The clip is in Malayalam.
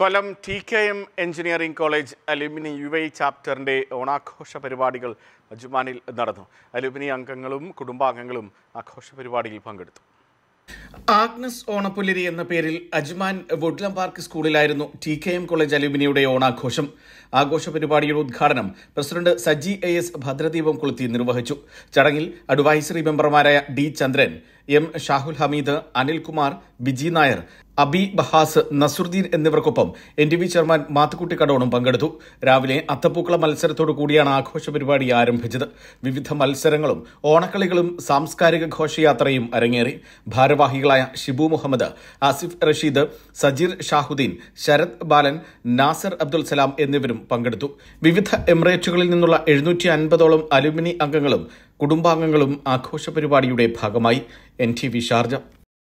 Kollam T K M engineering college alumni U I ചാപ്റ്ററിൻ്റെ ഓണാഘോഷ പരിപാടികൾ അജുമാനിൽ നടന്നു അലുമിനി അംഗങ്ങളും കുടുംബാംഗങ്ങളും ആഘോഷ പരിപാടിയിൽ പങ്കെടുത്തു ആഗ്നസ് ഓണപ്പുലരി എന്ന പേരിൽ അജ്മാൻ വുഡ്ലം പാർക്ക് സ്കൂളിലായിരുന്നു ടി കെ എം കോളേജ് അലുമിനിയുടെ ഓണാഘോഷം ആഘോഷ പരിപാടിയുടെ ഉദ്ഘാടനം പ്രസിഡന്റ് സജി എ എസ് ഭദ്രദീപം കൊളുത്തി നിർവഹിച്ചു ചടങ്ങിൽ അഡ്വൈസറി മെമ്പർമാരായ ഡി ചന്ദ്രൻ എം ഷാഹുൽ ഹമീദ് അനിൽകുമാർ ബിജി നായർ അബി ബഹാസ് നസുറുദ്ദീൻ എന്നിവർക്കൊപ്പം N D V chairman Mathukutty കടോണും പങ്കെടുത്തു രാവിലെ അത്തപ്പൂക്കള മത്സരത്തോടു കൂടിയാണ് ആഘോഷ പരിപാടി ആരംഭിച്ചത് വിവിധ മത്സരങ്ങളും ഓണക്കളികളും സാംസ്കാരിക ഘോഷയാത്രയും അരങ്ങേറി ഭാരവാഹികളായ ഷിബു മുഹമ്മദ് ആസിഫ് റഷീദ് സജീർ ഷാഹുദ്ദീൻ ശരത് ബാലൻ നാസർ അബ്ദുൽ സലാം എന്നിവരും പങ്കെടുത്തു വിവിധ എമിറേറ്റുകളിൽ നിന്നുള്ള എഴുന്നൂറ്റി അൻപതോളം അലുമിനി അംഗങ്ങളും കുടുംബാംഗങ്ങളും ആഘോഷ പരിപാടിയുടെ ഭാഗമായി എൻ ടി വി ഷാർജ